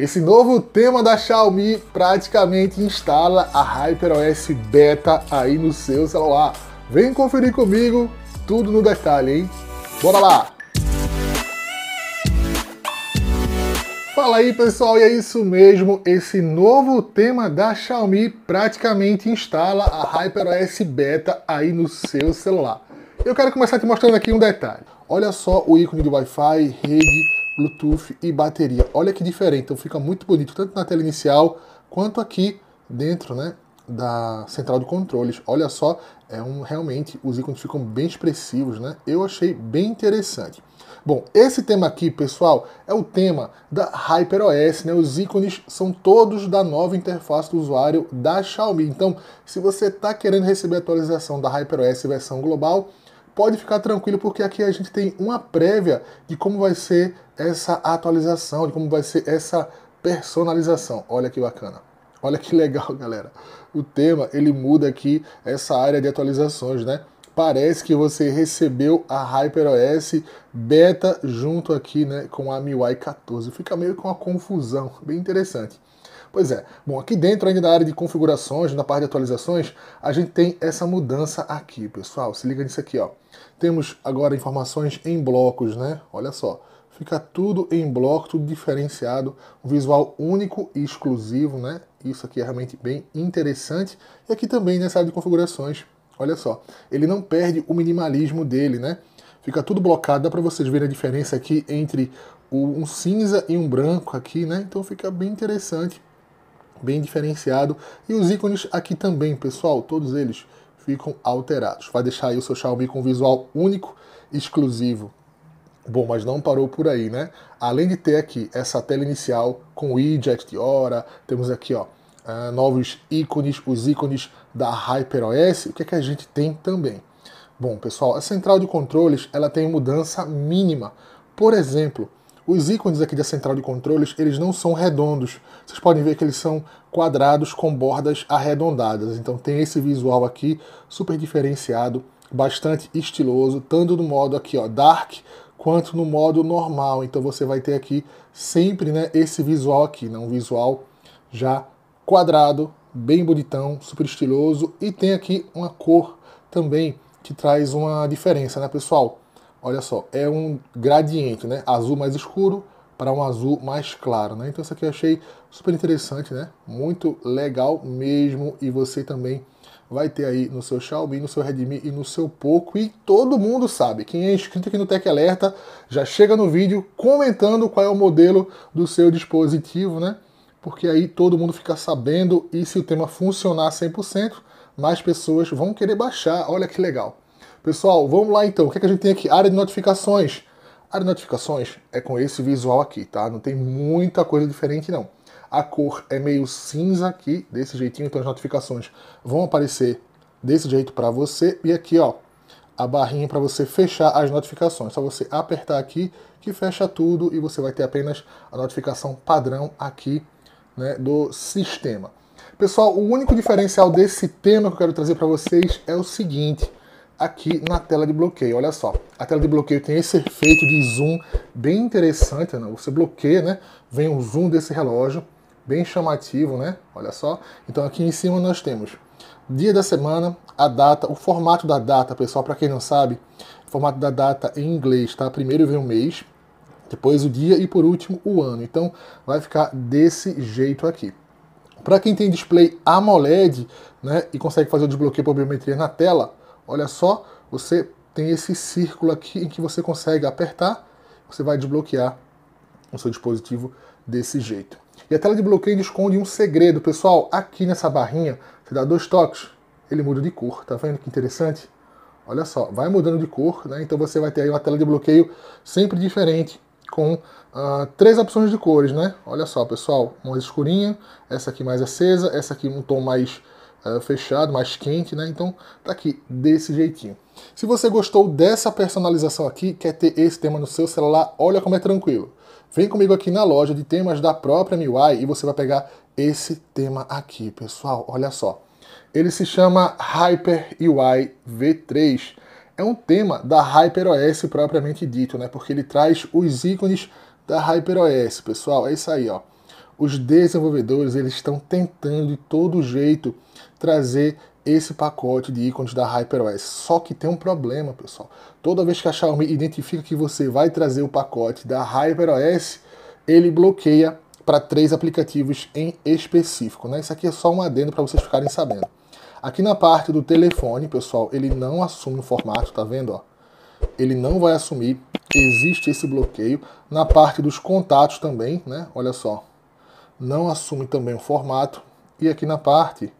Esse novo tema da Xiaomi praticamente instala a HyperOS Beta aí no seu celular. Vem conferir comigo tudo no detalhe, hein? Bora lá! Fala aí pessoal, e é isso mesmo, esse novo tema da Xiaomi praticamente instala a HyperOS Beta aí no seu celular. Eu quero começar te mostrando aqui um detalhe. Olha só o ícone do Wi-Fi, rede, Bluetooth e bateria. Olha que diferente, então fica muito bonito, tanto na tela inicial quanto aqui dentro, né? da central de controles. Olha só, é um realmente os ícones ficam bem expressivos, né? Eu achei bem interessante. Bom, esse tema aqui, pessoal, é o tema da HyperOS, né? Os ícones são todos da nova interface do usuário da Xiaomi. Então, se você está querendo receber a atualização da HyperOS versão global, pode ficar tranquilo porque aqui a gente tem uma prévia de como vai ser essa atualização, de como vai ser essa personalização. Olha que bacana. Olha que legal, galera. O tema, ele muda aqui essa área de atualizações, né? Parece que você recebeu a HyperOS beta junto aqui, né, com a MIUI 14. Fica meio com uma confusão, bem interessante. Pois é. Bom, aqui dentro ainda da área de configurações, na parte de atualizações, a gente tem essa mudança aqui, pessoal. Se liga nisso aqui, ó. Temos agora informações em blocos, né? Olha só. Fica tudo em bloco, tudo diferenciado, um visual único e exclusivo, né? Isso aqui é realmente bem interessante. E aqui também nessa né, área de configurações, olha só, ele não perde o minimalismo dele, né? Fica tudo blocado, dá para vocês verem a diferença aqui entre um cinza e um branco aqui, né? Então fica bem interessante, bem diferenciado. E os ícones aqui também, pessoal, todos eles ficam alterados. Vai deixar aí o seu Xiaomi com um visual único, exclusivo. Bom, mas não parou por aí, né? Além de ter aqui essa tela inicial com o widget de hora, temos aqui ó, eh, novos ícones, os ícones da HyperOS, o que, é que a gente tem também? Bom, pessoal, a central de controles ela tem mudança mínima. Por exemplo, os ícones aqui da central de controles eles não são redondos. Vocês podem ver que eles são quadrados com bordas arredondadas. Então tem esse visual aqui super diferenciado, bastante estiloso, tanto no modo aqui ó, dark quanto no modo normal. Então você vai ter aqui sempre né, esse visual aqui, né, um visual já quadrado, bem bonitão, super estiloso. E tem aqui uma cor também que traz uma diferença, né pessoal? Olha só, é um gradiente, né? Azul mais escuro para um azul mais claro, né? Então isso aqui eu achei super interessante, né? Muito legal mesmo e você também vai ter aí no seu Xiaomi, no seu Redmi e no seu Poco. E todo mundo sabe, quem é inscrito aqui no Tech Alerta já chega no vídeo comentando qual é o modelo do seu dispositivo, né? Porque aí todo mundo fica sabendo e se o tema funcionar 100%, mais pessoas vão querer baixar. Olha que legal. Pessoal, vamos lá então. O que, é que a gente tem aqui? Área de notificações. A área de notificações é com esse visual aqui, tá? Não tem muita coisa diferente não. A cor é meio cinza aqui, desse jeitinho, então as notificações vão aparecer desse jeito para você. E aqui, ó, a barrinha para você fechar as notificações. Só você apertar aqui que fecha tudo e você vai ter apenas a notificação padrão aqui né, do sistema. Pessoal, o único diferencial desse tema que eu quero trazer para vocês é o seguinte, aqui na tela de bloqueio, olha só. A tela de bloqueio tem esse efeito de zoom bem interessante, né? você bloqueia, né? vem o zoom desse relógio, bem chamativo, né? Olha só. Então aqui em cima nós temos dia da semana, a data, o formato da data, pessoal, para quem não sabe, o formato da data em inglês, tá? Primeiro vem o mês, depois o dia e por último o ano. Então vai ficar desse jeito aqui. Para quem tem display AMOLED, né, e consegue fazer o desbloqueio por biometria na tela, olha só, você tem esse círculo aqui em que você consegue apertar, você vai desbloquear o seu dispositivo desse jeito. E a tela de bloqueio esconde um segredo, pessoal. Aqui nessa barrinha, você dá dois toques, ele muda de cor. Tá vendo que interessante? Olha só, vai mudando de cor, né? Então você vai ter aí uma tela de bloqueio sempre diferente, com uh, três opções de cores, né? Olha só, pessoal, uma escurinha, essa aqui mais acesa, essa aqui um tom mais uh, fechado, mais quente, né? Então tá aqui desse jeitinho. Se você gostou dessa personalização aqui, quer ter esse tema no seu celular, olha como é tranquilo. Vem comigo aqui na loja de temas da própria MIUI e você vai pegar esse tema aqui, pessoal. Olha só. Ele se chama Hyper UI V3. É um tema da HyperOS propriamente dito, né? Porque ele traz os ícones da HyperOS, pessoal. É isso aí, ó. Os desenvolvedores eles estão tentando de todo jeito trazer esse pacote de ícones da HyperOS. Só que tem um problema, pessoal. Toda vez que a Xiaomi identifica que você vai trazer o pacote da HyperOS, ele bloqueia para três aplicativos em específico. Né? Isso aqui é só um adendo para vocês ficarem sabendo. Aqui na parte do telefone, pessoal, ele não assume o formato, tá vendo? Ó? Ele não vai assumir, existe esse bloqueio. Na parte dos contatos também, né? Olha só. Não assume também o formato. E aqui na parte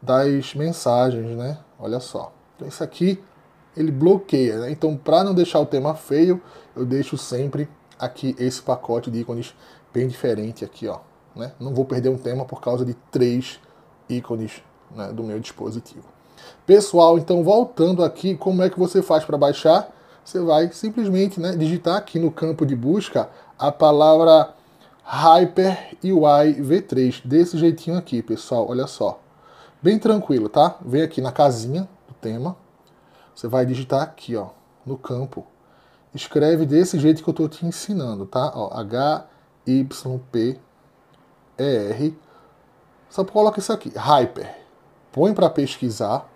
das mensagens, né? Olha só. Então isso aqui ele bloqueia, né? Então para não deixar o tema feio, eu deixo sempre aqui esse pacote de ícones bem diferente aqui, ó, né? Não vou perder um tema por causa de três ícones né, do meu dispositivo. Pessoal, então voltando aqui, como é que você faz para baixar? Você vai simplesmente né, digitar aqui no campo de busca a palavra Hyper UI V3, desse jeitinho aqui, pessoal, olha só. Bem tranquilo, tá? Vem aqui na casinha do tema. Você vai digitar aqui, ó, no campo. Escreve desse jeito que eu tô te ensinando, tá? Ó, H, Y, P, E, R. Só coloca isso aqui, Hyper. Põe para pesquisar.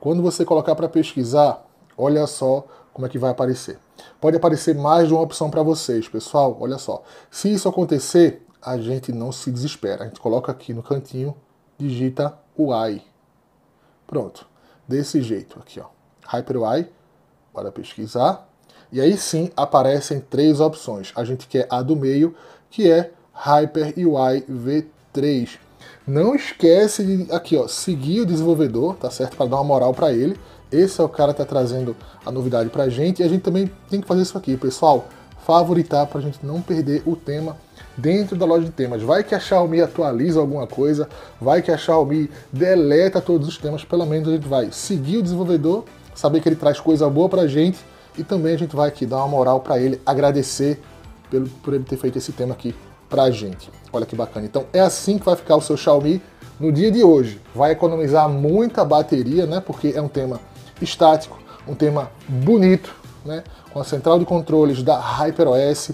Quando você colocar para pesquisar, olha só como é que vai aparecer. Pode aparecer mais de uma opção para vocês, pessoal. Olha só. Se isso acontecer, a gente não se desespera. A gente coloca aqui no cantinho digita o i Pronto. Desse jeito aqui, ó. HyperUI. Bora pesquisar. E aí sim aparecem três opções. A gente quer a do meio, que é HyperUI V3. Não esquece de aqui, ó, seguir o desenvolvedor, tá certo? Para dar uma moral para ele. Esse é o cara que tá trazendo a novidade pra gente. E a gente também tem que fazer isso aqui, pessoal. Favoritar para a gente não perder o tema dentro da loja de temas. Vai que a Xiaomi atualiza alguma coisa, vai que a Xiaomi deleta todos os temas, pelo menos a gente vai seguir o desenvolvedor, saber que ele traz coisa boa pra gente e também a gente vai aqui dar uma moral para ele, agradecer pelo, por ele ter feito esse tema aqui pra gente. Olha que bacana. Então é assim que vai ficar o seu Xiaomi no dia de hoje. Vai economizar muita bateria, né? Porque é um tema estático, um tema bonito, né? Com a central de controles da HyperOS,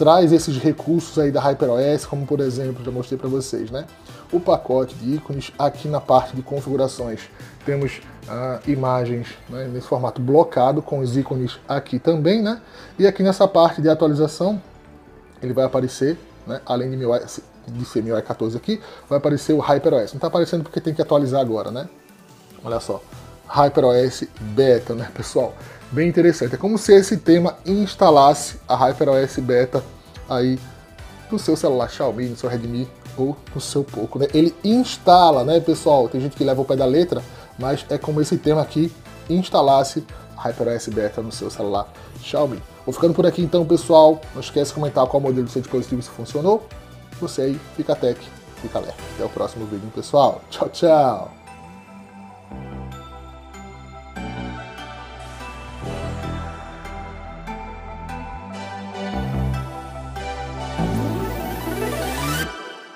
traz esses recursos aí da HyperOS, como por exemplo, já mostrei para vocês, né? O pacote de ícones, aqui na parte de configurações, temos ah, imagens né, nesse formato blocado, com os ícones aqui também, né? E aqui nessa parte de atualização, ele vai aparecer, né, além de, MIOS, de ser MIUI 14 aqui, vai aparecer o HyperOS. Não está aparecendo porque tem que atualizar agora, né? Olha só, HyperOS Beta, né, pessoal? Bem interessante. É como se esse tema instalasse a HyperOS Beta aí no seu celular Xiaomi, no seu Redmi ou no seu Poco, né? Ele instala, né, pessoal? Tem gente que leva o pé da letra, mas é como esse tema aqui instalasse a HyperOS Beta no seu celular Xiaomi. Vou ficando por aqui então, pessoal. Não esquece de comentar qual modelo do seu dispositivo se funcionou. Você aí, fica tech, fica alerta. Até o próximo vídeo, pessoal. Tchau, tchau!